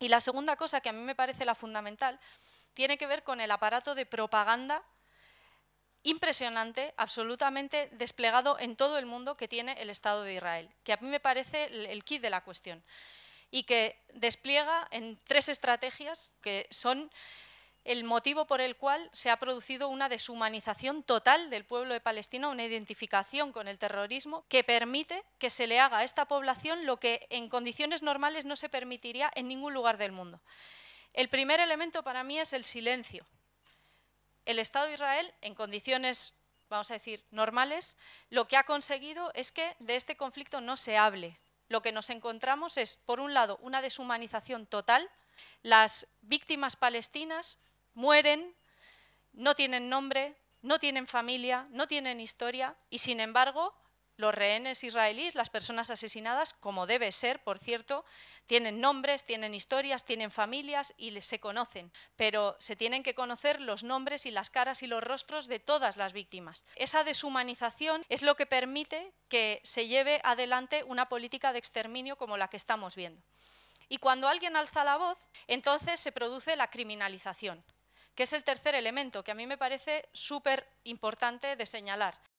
Y la segunda cosa que a mí me parece la fundamental tiene que ver con el aparato de propaganda impresionante, absolutamente desplegado en todo el mundo que tiene el Estado de Israel, que a mí me parece el, kit de la cuestión y que despliega en tres estrategias que son el motivo por el cual se ha producido una deshumanización total del pueblo de Palestina, una identificación con el terrorismo que permite que se le haga a esta población lo que en condiciones normales no se permitiría en ningún lugar del mundo. El primer elemento para mí es el silencio. El Estado de Israel, en condiciones, vamos a decir, normales, lo que ha conseguido es que de este conflicto no se hable. Lo que nos encontramos es, por un lado, una deshumanización total, las víctimas palestinas mueren, no tienen nombre, no tienen familia, no tienen historia y sin embargo los rehenes israelíes, las personas asesinadas, como debe ser, por cierto, tienen nombres, tienen historias, tienen familias y se conocen, pero se tienen que conocer los nombres y las caras y los rostros de todas las víctimas. Esa deshumanización es lo que permite que se lleve adelante una política de exterminio como la que estamos viendo. Y cuando alguien alza la voz, entonces se produce la criminalización que es el tercer elemento que a mí me parece súper importante de señalar.